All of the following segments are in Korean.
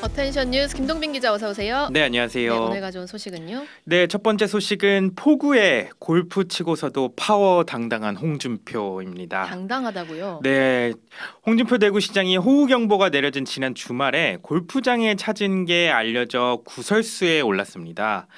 어텐션 뉴스 김동빈 기자 어서 오세요. 네 안녕하세요. 네, 오늘 가져온 소식은요? 네첫 번째 소식은 포구에 골프 치고서도 파워 당당한 홍준표입니다. 당당하다고요? 네 홍준표 대구시장이 호우 경보가 내려진 지난 주말에 골프장에 찾은 게 알려져 구설수에 올랐습니다.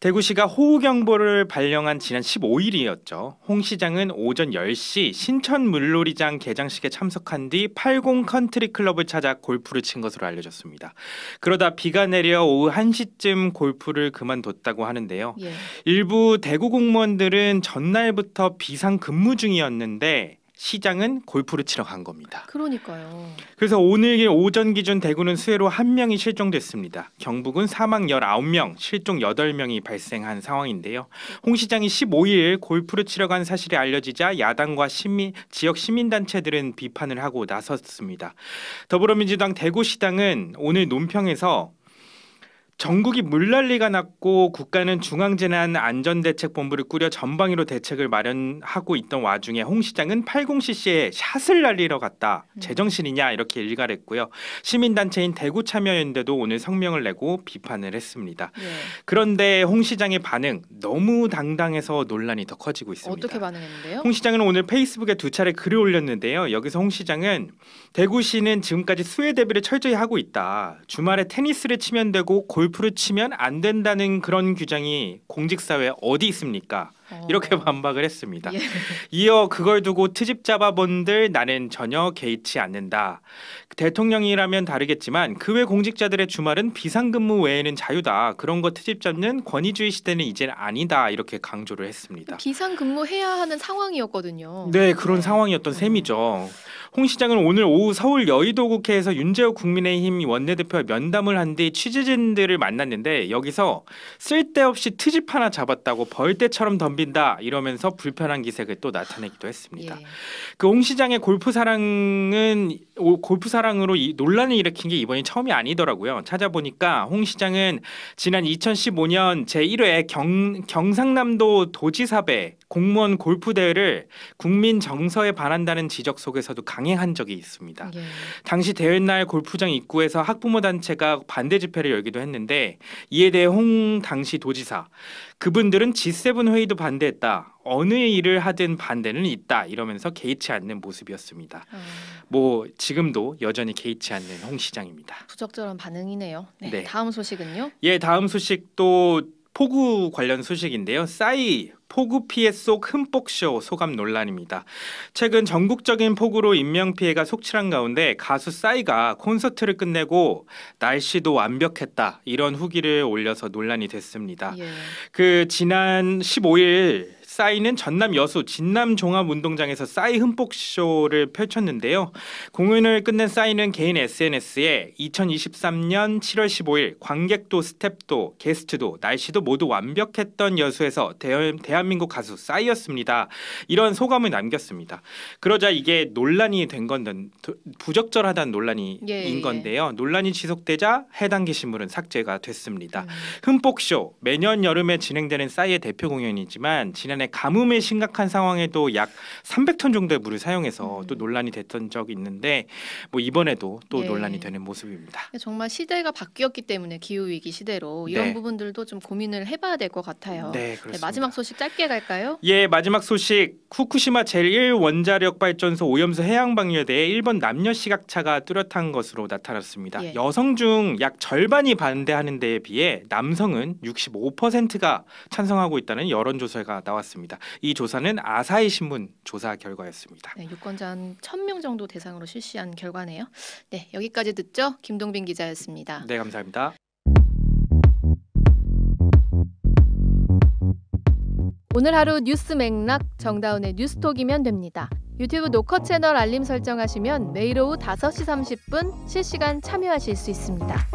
대구시가 호우경보를 발령한 지난 15일이었죠. 홍 시장은 오전 10시 신천 물놀이장 개장식에 참석한 뒤 80 컨트리 클럽을 찾아 골프를 친 것으로 알려졌습니다. 그러다 비가 내려 오후 1시쯤 골프를 그만뒀다고 하는데요. 예. 일부 대구 공무원들은 전날부터 비상 근무 중이었는데 시장은 골프를 치러 간 겁니다. 그러니까요. 그래서 오늘 오전 기준 대구는 수해로 한 명이 실종됐습니다. 경북은 사망 19명, 실종 8명이 발생한 상황인데요. 홍 시장이 15일 골프를 치러 간 사실이 알려지자 야당과 시민, 지역 시민단체들은 비판을 하고 나섰습니다. 더불어민주당 대구시당은 오늘 논평에서 전국이 물난리가 났고 국가는 중앙재난안전대책본부를 꾸려 전방위로 대책을 마련하고 있던 와중에 홍 시장은 80cc에 샷을 날리러 갔다. 음. 제정신이냐 이렇게 일갈했고요. 시민단체인 대구참여연대도 오늘 성명을 내고 비판을 했습니다. 예. 그런데 홍 시장의 반응 너무 당당해서 논란이 더 커지고 있습니다. 어떻게 반응했는데요? 홍 시장은 오늘 페이스북에 두 차례 글을 올렸는데요. 여기서 홍 시장은 대구시는 지금까지 수해 대비를 철저히 하고 있다. 주말에 테니스를 치면 되고 골 골프를 치면 안 된다는 그런 규정이 공직사회에 어디 있습니까? 어... 이렇게 반박을 했습니다. 예. 이어 그걸 두고 트집 잡아본들 나는 전혀 개의치 않는다. 대통령이라면 다르겠지만 그 외 공직자들의 주말은 비상근무 외에는 자유다. 그런 거 트집 잡는 권위주의 시대는 이제 아니다. 이렇게 강조를 했습니다. 비상근무해야 하는 상황이었거든요. 네, 그런 네. 상황이었던 음. 셈이죠. 홍 시장은 오늘 오후 서울 여의도 국회에서 윤재호 국민의힘 원내대표와 면담을 한 뒤 취재진들을 만났는데 여기서 쓸데없이 트집 하나 잡았다고 벌떼처럼 덤빈다 이러면서 불편한 기색을 또 나타내기도 했습니다. 예. 그홍 시장의 골프 사랑은 골프 사랑으로 이, 논란을 일으킨 게 이번이 처음이 아니더라고요. 찾아보니까 홍 시장은 지난 2015년 제1회 경, 경상남도 도지사배 공무원 골프 대회를 국민 정서에 반한다는 지적 속에서도 강 강행한 적이 있습니다. 예. 당시 대회날 골프장 입구에서 학부모 단체가 반대 집회를 열기도 했는데 이에 대해 홍 당시 도지사 그분들은 G7 회의도 반대했다. 어느 일을 하든 반대는 있다 이러면서 개의치 않는 모습이었습니다. 음. 뭐 지금도 여전히 개의치 않는 홍 시장입니다. 부적절한 반응이네요. 네, 네. 다음 소식은요? 예, 다음 소식도 폭우 관련 소식인데요. 싸이 폭우 피해 속 흠뻑 쇼 소감 논란입니다. 최근 전국적인 폭우로 인명 피해가 속출한 가운데 가수 싸이가 콘서트를 끝내고 날씨도 완벽했다 이런 후기를 올려서 논란이 됐습니다. 예. 그 지난 15일 싸이는 전남 여수 진남 종합운동장에서 싸이 흠뻑 쇼를 펼쳤는데요. 공연을 끝낸 싸이는 개인 SNS에 2023년 7월 15일 관객도 스탭도 게스트도 날씨도 모두 완벽했던 여수에서 대한민국 가수 싸이였습니다. 이런 소감을 남겼습니다. 그러자 이게 논란이 된 건 부적절하다는 논란인 예, 예. 건데요. 예. 논란이 지속되자 해당 게시물은 삭제가 됐습니다. 음. 흠뻑쇼 매년 여름에 진행되는 싸이의 대표 공연이지만 지난해 가뭄의 심각한 상황에도 약 300톤 정도의 물을 사용해서 음. 또 논란이 됐던 적이 있는데 뭐 이번에도 또 예. 논란이 되는 모습입니다. 예, 정말 시대가 바뀌었기 때문에 기후 위기 시대로 이런 네. 부분들도 좀 고민을 해봐야 될 것 같아요. 네, 그렇습니다. 네, 마지막 소식 짧게 갈까요? 예, 마지막 소식 후쿠시마 제1 원자력 발전소 오염수 해양 방류대에 일본 남녀 시각차가 뚜렷한 것으로 나타났습니다. 예. 여성 중 약 절반이 반대하는 데에 비해 남성은 65%가 찬성하고 있다는 여론조사가 나왔습니다. 있습니다. 이 조사는 아사히 신문 조사 결과였습니다. 네, 유권자 한 1000명 정도 대상으로 실시한 결과네요. 네, 여기까지 듣죠. 김동빈 기자였습니다. 네, 감사합니다. 오늘 하루 뉴스 맥락 정다운의 뉴스톡이면 됩니다. 유튜브 노컷 채널 알림 설정하시면 매일 오후 5시 30분 실시간 참여하실 수 있습니다.